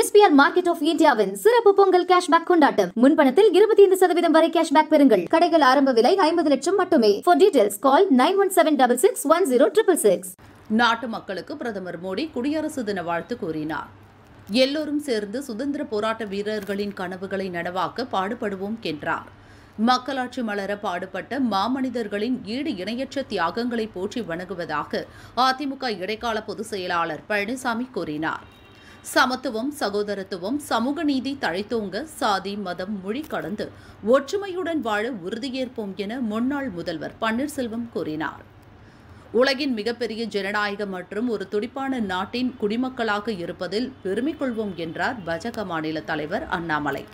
SPR market of இந்தியாவின் சிறப்பு Pongal cashback கொண்டாட்டம் முன்பணத்தில் இருபத்தி ஐந்து சதவீதம் வரை கேஷ்பேக் பெறுங்கள் கடைகள் ஆரம்ப விலை ஐம்பது லட்சம் மட்டுமே for details call nine one seven double six one zero triple six நாட்டு மக்களுக்கு பிரதமர் மோடி குடியரசு தின வாழ்த்து கூறினார் எல்லோரும் சேர்ந்து சுதந்திர போராட்ட வீரர்களின் கனவுகளை நனவாக்க பாடுபடுவோம் என்றார் மக்களாட்சி மலர பாடுபட்ட மாமனிதர்களின் ஈடு இணையற்ற தியாகங்களை போற்றி வணங்குவதாக அதிமுக இடைக்கால பொதுச் செயலாளர் பழனிசாமி கூறினார் சமத்துவம் சகோதரத்துவம் சமூக நீதி தழைத்தோங்க சாதி மதம் மொழி கடந்து ஒற்றுமையுடன் வாழ உறுதியேற்போம் என முன்னாள் முதல்வர் பன்னீர்செல்வம் கூறினார் உலகின் மிகப்பெரிய ஜனநாயக மற்றும் ஒரு துடிப்பான நாட்டின் குடிமக்களாக இருப்பதில் பெருமை கொள்வோம் என்றார் பாஜக மாநில தலைவர் அண்ணாமலை